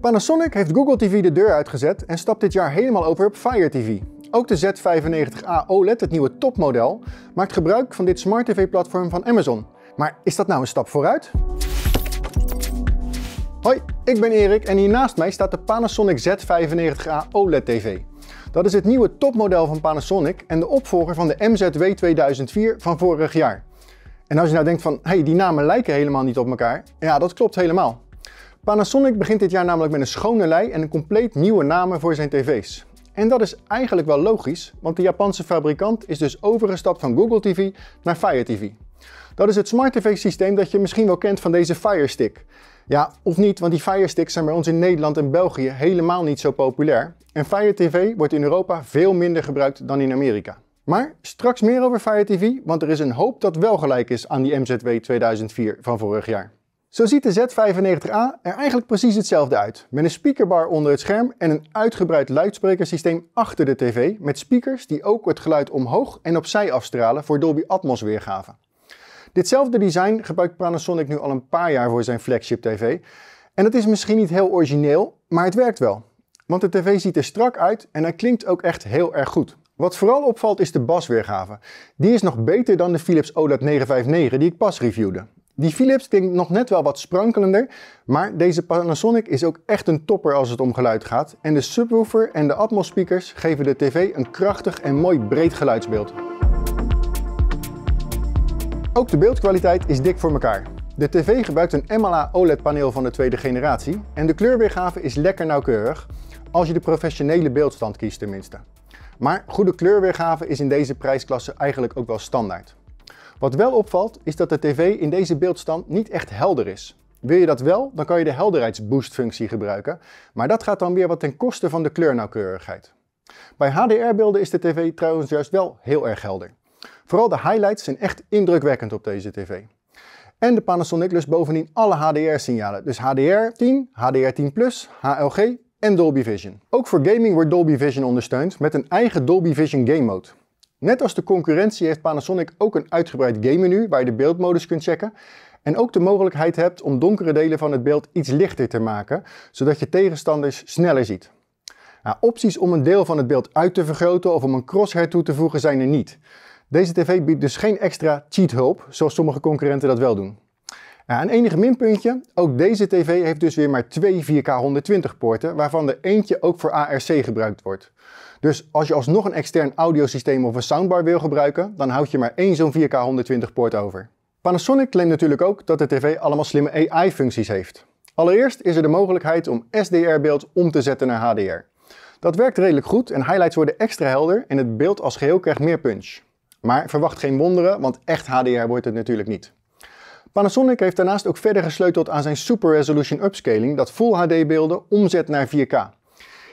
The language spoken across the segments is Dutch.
Panasonic heeft Google TV de deur uitgezet en stapt dit jaar helemaal over op Fire TV. Ook de Z95A OLED, het nieuwe topmodel, maakt gebruik van dit smart TV-platform van Amazon. Maar is dat nou een stap vooruit? Hoi, ik ben Erik en hier naast mij staat de Panasonic Z95A OLED TV. Dat is het nieuwe topmodel van Panasonic en de opvolger van de MZW 2004 van vorig jaar. En als je nou denkt van, hé, hey, die namen lijken helemaal niet op elkaar. Ja, dat klopt helemaal. Panasonic begint dit jaar namelijk met een schone lei en een compleet nieuwe namen voor zijn tv's. En dat is eigenlijk wel logisch, want de Japanse fabrikant is dus overgestapt van Google TV naar Fire TV. Dat is het smart tv-systeem dat je misschien wel kent van deze Fire Stick. Ja, of niet, want die Fire Sticks zijn bij ons in Nederland en België helemaal niet zo populair. En Fire TV wordt in Europa veel minder gebruikt dan in Amerika. Maar straks meer over Fire TV, want er is een hoop dat wel gelijk is aan die MZW 2004 van vorig jaar. Zo ziet de Z95A er eigenlijk precies hetzelfde uit, met een speakerbar onder het scherm en een uitgebreid luidsprekersysteem achter de tv met speakers die ook het geluid omhoog en opzij afstralen voor Dolby Atmos weergave. Ditzelfde design gebruikt Panasonic nu al een paar jaar voor zijn flagship tv. En het is misschien niet heel origineel, maar het werkt wel. Want de tv ziet er strak uit en hij klinkt ook echt heel erg goed. Wat vooral opvalt is de basweergave. Die is nog beter dan de Philips OLED 959 die ik pas reviewde. Die Philips klinkt nog net wel wat sprankelender, maar deze Panasonic is ook echt een topper als het om geluid gaat. En de subwoofer en de Atmos speakers geven de tv een krachtig en mooi breed geluidsbeeld. Ook de beeldkwaliteit is dik voor elkaar. De tv gebruikt een MLA OLED-paneel van de tweede generatie en de kleurweergave is lekker nauwkeurig, als je de professionele beeldstand kiest tenminste. Maar goede kleurweergave is in deze prijsklasse eigenlijk ook wel standaard. Wat wel opvalt is dat de tv in deze beeldstand niet echt helder is. Wil je dat wel, dan kan je de helderheidsboost-functie gebruiken, maar dat gaat dan weer wat ten koste van de kleurnauwkeurigheid. Bij HDR-beelden is de tv trouwens juist wel heel erg helder. Vooral de highlights zijn echt indrukwekkend op deze tv. En de Panasonic lust bovendien alle HDR-signalen, dus HDR 10, HDR 10 HLG en Dolby Vision. Ook voor gaming wordt Dolby Vision ondersteund met een eigen Dolby Vision Game Mode. Net als de concurrentie heeft Panasonic ook een uitgebreid game menu waar je de beeldmodus kunt checken. En ook de mogelijkheid hebt om donkere delen van het beeld iets lichter te maken, zodat je tegenstanders sneller ziet. Nou, opties om een deel van het beeld uit te vergroten of om een crosshair toe te voegen zijn er niet. Deze tv biedt dus geen extra cheat hulp, zoals sommige concurrenten dat wel doen een enige minpuntje, ook deze tv heeft dus weer maar twee 4K 120 poorten, waarvan de eentje ook voor ARC gebruikt wordt. Dus als je alsnog een extern audiosysteem of een soundbar wil gebruiken, dan houd je maar één zo'n 4K 120 poort over. Panasonic claimt natuurlijk ook dat de tv allemaal slimme AI-functies heeft. Allereerst is er de mogelijkheid om SDR-beeld om te zetten naar HDR. Dat werkt redelijk goed en highlights worden extra helder en het beeld als geheel krijgt meer punch. Maar verwacht geen wonderen, want echt HDR wordt het natuurlijk niet. Panasonic heeft daarnaast ook verder gesleuteld aan zijn Super Resolution Upscaling dat Full HD beelden omzet naar 4K.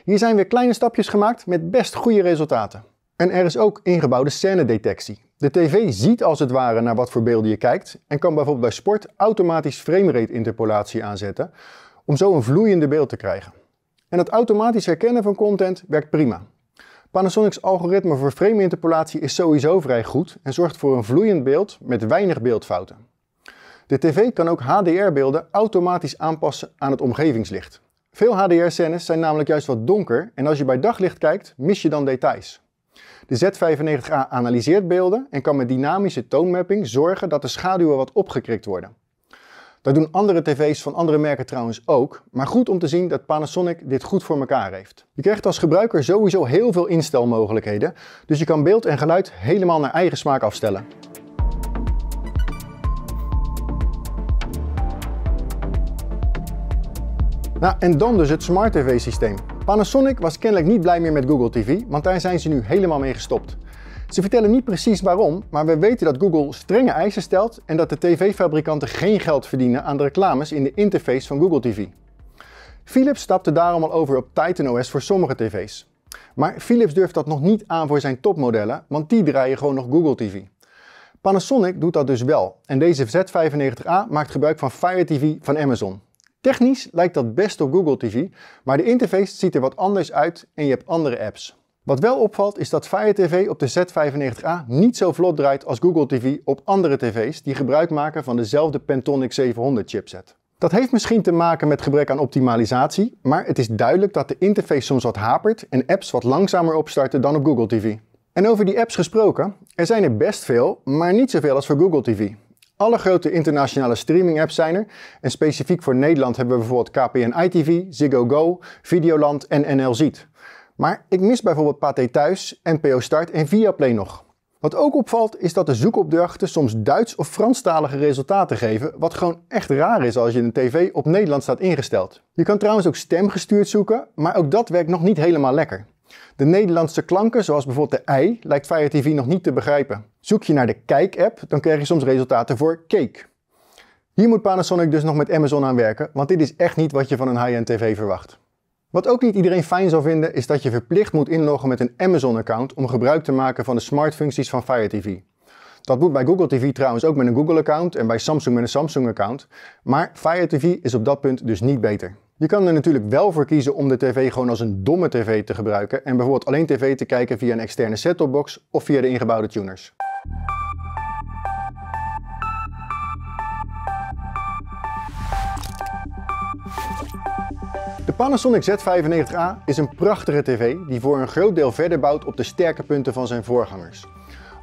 Hier zijn weer kleine stapjes gemaakt met best goede resultaten. En er is ook ingebouwde scènedetectie. De tv ziet als het ware naar wat voor beelden je kijkt en kan bijvoorbeeld bij sport automatisch framerate interpolatie aanzetten om zo een vloeiende beeld te krijgen. En het automatisch herkennen van content werkt prima. Panasonic's algoritme voor frame interpolatie is sowieso vrij goed en zorgt voor een vloeiend beeld met weinig beeldfouten. De tv kan ook HDR-beelden automatisch aanpassen aan het omgevingslicht. Veel HDR-scènes zijn namelijk juist wat donker en als je bij daglicht kijkt, mis je dan details. De Z95A analyseert beelden en kan met dynamische toonmapping zorgen dat de schaduwen wat opgekrikt worden. Dat doen andere tv's van andere merken trouwens ook, maar goed om te zien dat Panasonic dit goed voor elkaar heeft. Je krijgt als gebruiker sowieso heel veel instelmogelijkheden, dus je kan beeld en geluid helemaal naar eigen smaak afstellen. Nou, en dan dus het Smart TV-systeem. Panasonic was kennelijk niet blij meer met Google TV, want daar zijn ze nu helemaal mee gestopt. Ze vertellen niet precies waarom, maar we weten dat Google strenge eisen stelt en dat de tv-fabrikanten geen geld verdienen aan de reclames in de interface van Google TV. Philips stapte daarom al over op TitanOS voor sommige tv's. Maar Philips durft dat nog niet aan voor zijn topmodellen, want die draaien gewoon nog Google TV. Panasonic doet dat dus wel en deze Z95A maakt gebruik van Fire TV van Amazon. Technisch lijkt dat best op Google TV, maar de interface ziet er wat anders uit en je hebt andere apps. Wat wel opvalt is dat Fire TV op de Z95A niet zo vlot draait als Google TV op andere tv's die gebruik maken van dezelfde Pentonic 700 chipset. Dat heeft misschien te maken met gebrek aan optimalisatie, maar het is duidelijk dat de interface soms wat hapert en apps wat langzamer opstarten dan op Google TV. En over die apps gesproken, er zijn er best veel, maar niet zoveel als voor Google TV. Alle grote internationale streaming apps zijn er. En specifiek voor Nederland hebben we bijvoorbeeld KPN ITV, Ziggo Go, Videoland en NL Ziet. Maar ik mis bijvoorbeeld Pathé Thuis, NPO Start en Viaplay nog. Wat ook opvalt is dat de zoekopdrachten soms Duits of Franstalige resultaten geven, wat gewoon echt raar is als je een tv op Nederland staat ingesteld. Je kan trouwens ook stemgestuurd zoeken, maar ook dat werkt nog niet helemaal lekker. De Nederlandse klanken, zoals bijvoorbeeld de I, lijkt Fire TV nog niet te begrijpen. Zoek je naar de Kijk-app, dan krijg je soms resultaten voor Cake. Hier moet Panasonic dus nog met Amazon aan werken, want dit is echt niet wat je van een high-end tv verwacht. Wat ook niet iedereen fijn zal vinden, is dat je verplicht moet inloggen met een Amazon-account om gebruik te maken van de smart-functies van Fire TV. Dat moet bij Google TV trouwens ook met een Google-account en bij Samsung met een Samsung-account. Maar Fire TV is op dat punt dus niet beter. Je kan er natuurlijk wel voor kiezen om de tv gewoon als een domme tv te gebruiken en bijvoorbeeld alleen tv te kijken via een externe set-topbox of via de ingebouwde tuners. De Panasonic Z95A is een prachtige tv die voor een groot deel verder bouwt op de sterke punten van zijn voorgangers.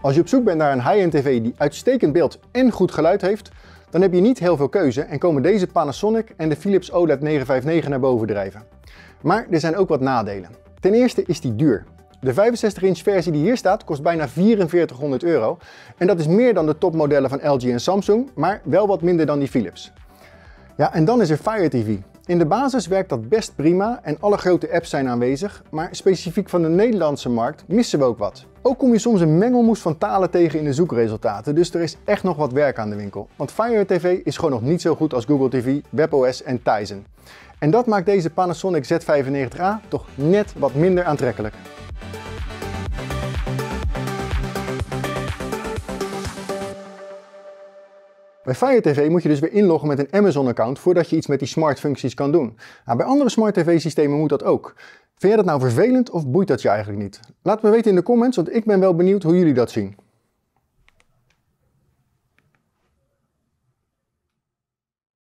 Als je op zoek bent naar een high-end tv die uitstekend beeld en goed geluid heeft, dan heb je niet heel veel keuze en komen deze Panasonic en de Philips OLED 959 naar boven drijven. Maar er zijn ook wat nadelen. Ten eerste is die duur. De 65-inch versie die hier staat kost bijna 4400 euro. En dat is meer dan de topmodellen van LG en Samsung, maar wel wat minder dan die Philips. Ja, en dan is er Fire TV. In de basis werkt dat best prima en alle grote apps zijn aanwezig, maar specifiek van de Nederlandse markt missen we ook wat. Ook kom je soms een mengelmoes van talen tegen in de zoekresultaten, dus er is echt nog wat werk aan de winkel. Want Fire TV is gewoon nog niet zo goed als Google TV, WebOS en Tizen. En dat maakt deze Panasonic Z95A toch net wat minder aantrekkelijk. Bij Fire TV moet je dus weer inloggen met een Amazon-account voordat je iets met die smart functies kan doen. Maar nou, bij andere smart TV-systemen moet dat ook. Vind jij dat nou vervelend of boeit dat je eigenlijk niet? Laat me weten in de comments, want ik ben wel benieuwd hoe jullie dat zien.